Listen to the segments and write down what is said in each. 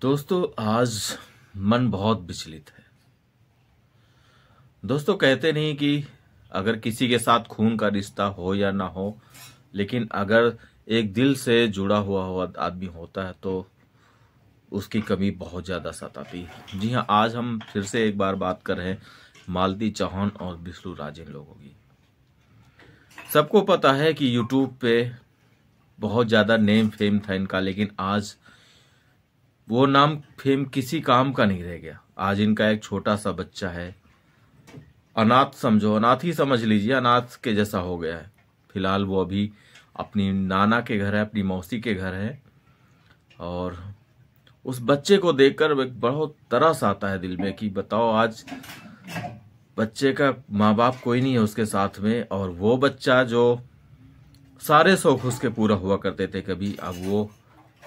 दोस्तों आज मन बहुत विचलित है दोस्तों कहते नहीं कि अगर किसी के साथ खून का रिश्ता हो या ना हो लेकिन अगर एक दिल से जुड़ा हुआ हुआ आदमी होता है तो उसकी कमी बहुत ज़्यादा सताती है जी हाँ आज हम फिर से एक बार बात कर रहे हैं मालती चौहान और बिस्लू राजन लोगों की सबको पता है कि यूट्यूब पे बहुत ज़्यादा नेम फेम था इनका लेकिन आज वो नाम फेम किसी काम का नहीं रह गया आज इनका एक छोटा सा बच्चा है अनाथ समझो अनाथ ही समझ लीजिए अनाथ के जैसा हो गया है फिलहाल वो अभी अपनी नाना के घर है अपनी मौसी के घर है और उस बच्चे को देखकर एक बहुत तरस आता है दिल में कि बताओ आज बच्चे का माँ बाप कोई नहीं है उसके साथ में और वो बच्चा जो सारे शौक उसके पूरा हुआ करते थे कभी अब वो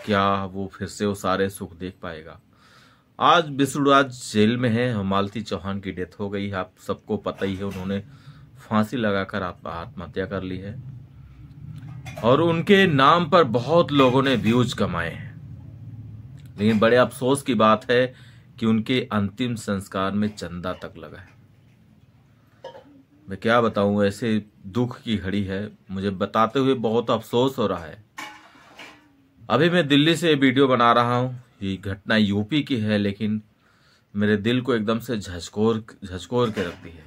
क्या वो फिर से वो सारे सुख देख पाएगा आज बिसुराज जेल में है हमालती चौहान की डेथ हो गई है आप सबको पता ही है उन्होंने फांसी लगाकर आत्महत्या कर ली है और उनके नाम पर बहुत लोगों ने व्यूज कमाए हैं लेकिन बड़े अफसोस की बात है कि उनके अंतिम संस्कार में चंदा तक लगा है मैं क्या बताऊं ऐसे दुख की घड़ी है मुझे बताते हुए बहुत अफसोस हो रहा है अभी मैं दिल्ली से वीडियो बना रहा हूँ ये घटना यूपी की है लेकिन मेरे दिल को एकदम से झकोर झकोर के रखती है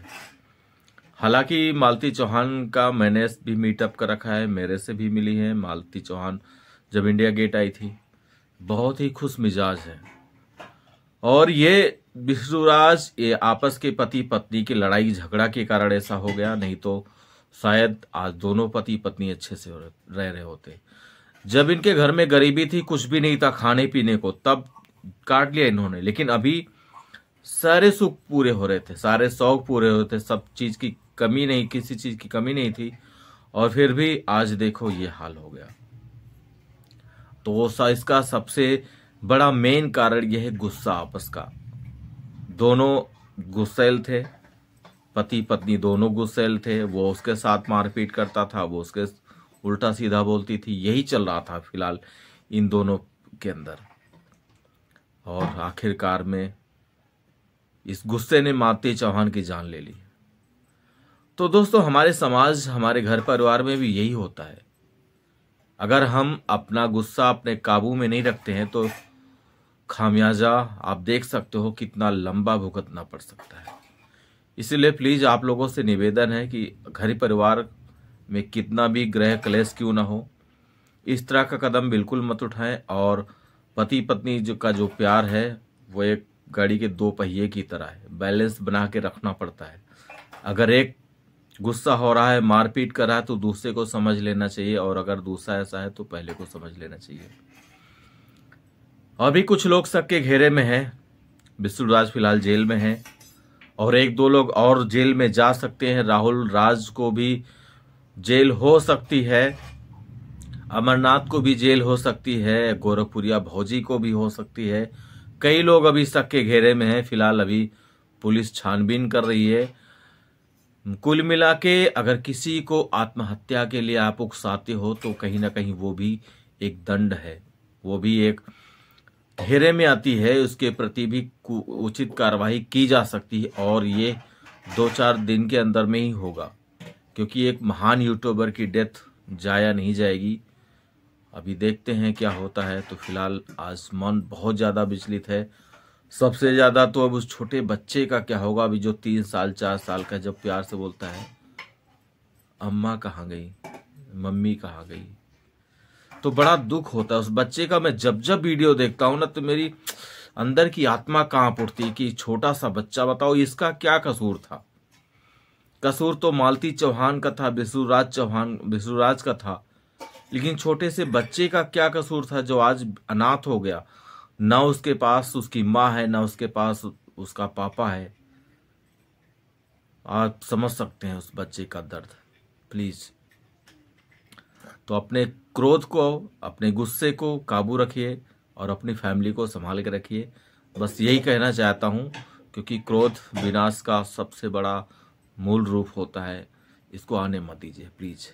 हालांकि मालती चौहान का मैंने भी मीटअप कर रखा है मेरे से भी मिली है मालती चौहान जब इंडिया गेट आई थी बहुत ही खुश मिजाज है और ये विष्णुराज ये आपस के पति पत्नी की लड़ाई झगड़ा के कारण ऐसा हो गया नहीं तो शायद आज दोनों पति पत्नी अच्छे से रह रहे होते जब इनके घर में गरीबी थी कुछ भी नहीं था खाने पीने को तब काट लिया इन्होंने लेकिन अभी सारे सुख पूरे हो रहे थे सारे शौक पूरे हो रहे थे सब चीज़ की कमी नहीं किसी चीज़ की कमी नहीं थी और फिर भी आज देखो ये हाल हो गया तो इसका सबसे बड़ा मेन कारण यह है गुस्सा आपस का दोनों गुस्सेल थे पति पत्नी दोनों गुस्सेल थे वो उसके साथ मारपीट करता था वो उसके उल्टा सीधा बोलती थी यही चल रहा था फिलहाल इन दोनों के अंदर और आखिरकार में इस गुस्से ने माते चौहान की जान ले ली तो दोस्तों हमारे समाज हमारे घर परिवार में भी यही होता है अगर हम अपना गुस्सा अपने काबू में नहीं रखते हैं तो खामियाजा आप देख सकते हो कितना लंबा भुगतना पड़ सकता है इसलिए प्लीज़ आप लोगों से निवेदन है कि घर परिवार में कितना भी ग्रह क्लेश क्यों ना हो इस तरह का कदम बिल्कुल मत उठाएं और पति पत्नी जो का जो प्यार है वो एक गाड़ी के दो पहिए की तरह है बैलेंस बना के रखना पड़ता है अगर एक गुस्सा हो रहा है मारपीट कर रहा है तो दूसरे को समझ लेना चाहिए और अगर दूसरा ऐसा है तो पहले को समझ लेना चाहिए अभी कुछ लोग शक के घेरे में हैं विष्णुराज फिलहाल जेल में हैं और एक दो लोग और जेल में जा सकते हैं राहुल राज को भी जेल हो सकती है अमरनाथ को भी जेल हो सकती है गोरखपुरिया भौजी को भी हो सकती है कई लोग अभी शक के घेरे में हैं फिलहाल अभी पुलिस छानबीन कर रही है कुल मिला के अगर किसी को आत्महत्या के लिए आप उकसाते हो तो कहीं ना कहीं वो भी एक दंड है वो भी एक घेरे में आती है उसके प्रति भी उचित कार्रवाई की जा सकती है और ये दो चार दिन के अंदर में ही होगा क्योंकि एक महान यूट्यूबर की डेथ जाया नहीं जाएगी अभी देखते हैं क्या होता है तो फिलहाल आसमान बहुत ज़्यादा विचलित है सबसे ज़्यादा तो अब उस छोटे बच्चे का क्या होगा अभी जो तीन साल चार साल का जब प्यार से बोलता है अम्मा कहाँ गई मम्मी कहाँ गई तो बड़ा दुख होता है उस बच्चे का मैं जब जब वीडियो देखता हूँ ना तो मेरी अंदर की आत्मा कहाँ उठती कि छोटा सा बच्चा बताओ इसका क्या कसूर था कसूर तो मालती चौहान का था बिसुराज चौहान बिसुराज का था लेकिन छोटे से बच्चे का क्या कसूर था जो आज अनाथ हो गया ना उसके पास उसकी माँ है ना उसके पास उसका पापा है आप समझ सकते हैं उस बच्चे का दर्द प्लीज तो अपने क्रोध को अपने गुस्से को काबू रखिए और अपनी फैमिली को संभाल के रखिए बस यही कहना चाहता हूँ क्योंकि क्रोध विनाश का सबसे बड़ा मूल रूप होता है इसको आने मत दीजिए प्लीज़